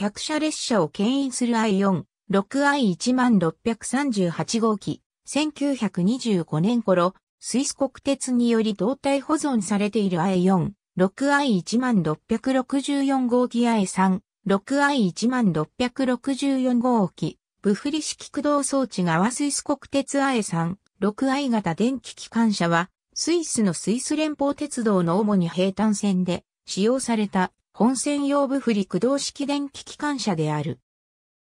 客車列車を牽引する I4、6I1638 号機、1925年頃、スイス国鉄により動体保存されている I4、6I1664 号機 I3、6I1664 号機、ブフリ式駆動装置側スイス国鉄 I3、6I 型電気機関車は、スイスのスイス連邦鉄道の主に平坦線で使用された本専用部振り駆動式電気機関車である。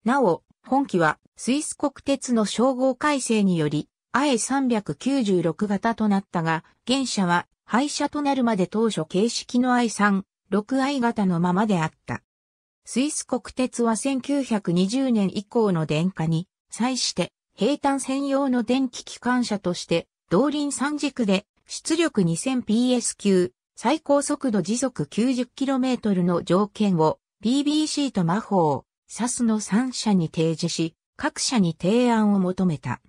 なお、本機はスイス国鉄の称号改正により、I396 型となったが、現車は廃車となるまで当初形式の I3、6i 型のままであった。スイス国鉄は1920年以降の電化に、際して平坦専用の電気機関車として、動輪3軸で出力 2000PS 級、最高速度時速 90km の条件を BBC と魔法、サスの3社に提示し、各社に提案を求めた。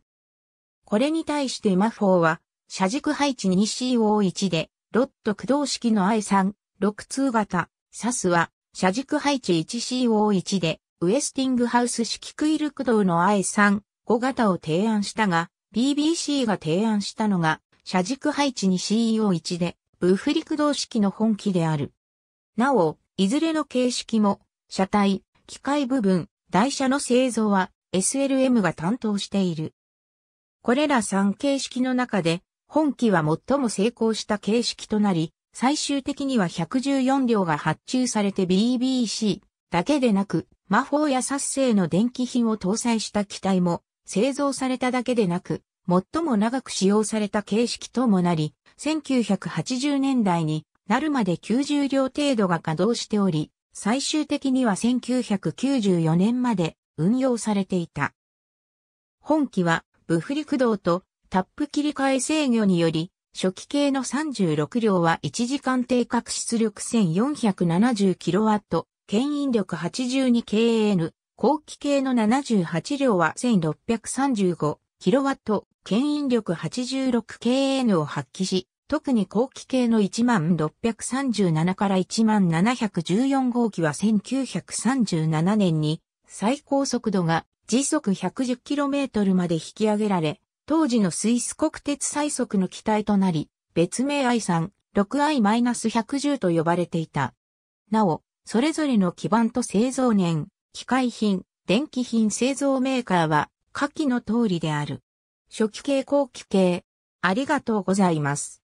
これに対して魔法は、車軸配置 2CO1 で、ロット駆動式の i3、6通型、サスは、車軸配置 1CO1 で、ウエスティングハウス式クイル駆動の i3、5型を提案したが、BBC が提案したのが、車軸配置 2CO1 で、ブフリク動式の本機である。なお、いずれの形式も、車体、機械部分、台車の製造は SLM が担当している。これら3形式の中で、本機は最も成功した形式となり、最終的には114両が発注されて BBC だけでなく、魔法や殺生の電気品を搭載した機体も製造されただけでなく、最も長く使用された形式ともなり、1980年代になるまで90両程度が稼働しており、最終的には1994年まで運用されていた。本機は、部振り駆動とタップ切り替え制御により、初期系の36両は1時間定格出力 1470kW、牽引力 82kN、後期系の78両は 1635kW、キロワット、牽引力 86kN を発揮し、特に後期系の1637から1714号機は1937年に最高速度が時速 110km まで引き上げられ、当時のスイス国鉄最速の機体となり、別名 i3、6i-110 と呼ばれていた。なお、それぞれの基板と製造年、機械品、電気品製造メーカーは、下記の通りである。初期系後期系。ありがとうございます。